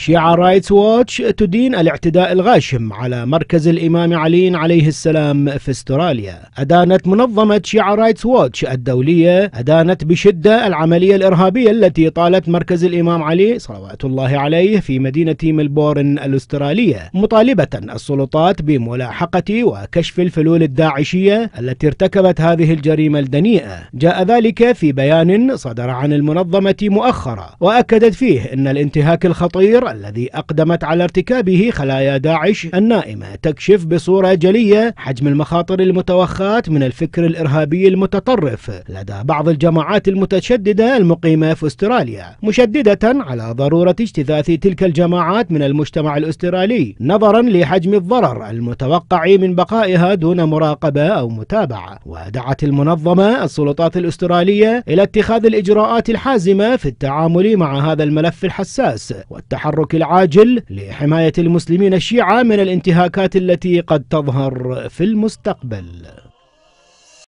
شيعة رايتس ووتش تدين الاعتداء الغاشم على مركز الإمام علي عليه السلام في استراليا أدانت منظمة شيعة رايتس ووتش الدولية أدانت بشدة العملية الإرهابية التي طالت مركز الإمام علي صلوات الله عليه في مدينة ملبورن الأسترالية مطالبة السلطات بملاحقة وكشف الفلول الداعشية التي ارتكبت هذه الجريمة الدنيئة جاء ذلك في بيان صدر عن المنظمة مؤخرا وأكدت فيه أن الانتهاك الخطير الذي أقدمت على ارتكابه خلايا داعش النائمة تكشف بصورة جلية حجم المخاطر المتوخاة من الفكر الإرهابي المتطرف لدى بعض الجماعات المتشددة المقيمة في استراليا مشددة على ضرورة اجتثاث تلك الجماعات من المجتمع الاسترالي نظرا لحجم الضرر المتوقع من بقائها دون مراقبة أو متابعة ودعت المنظمة السلطات الاسترالية إلى اتخاذ الإجراءات الحازمة في التعامل مع هذا الملف الحساس والتحرك التحرك العاجل لحماية المسلمين الشيعة من الانتهاكات التي قد تظهر في المستقبل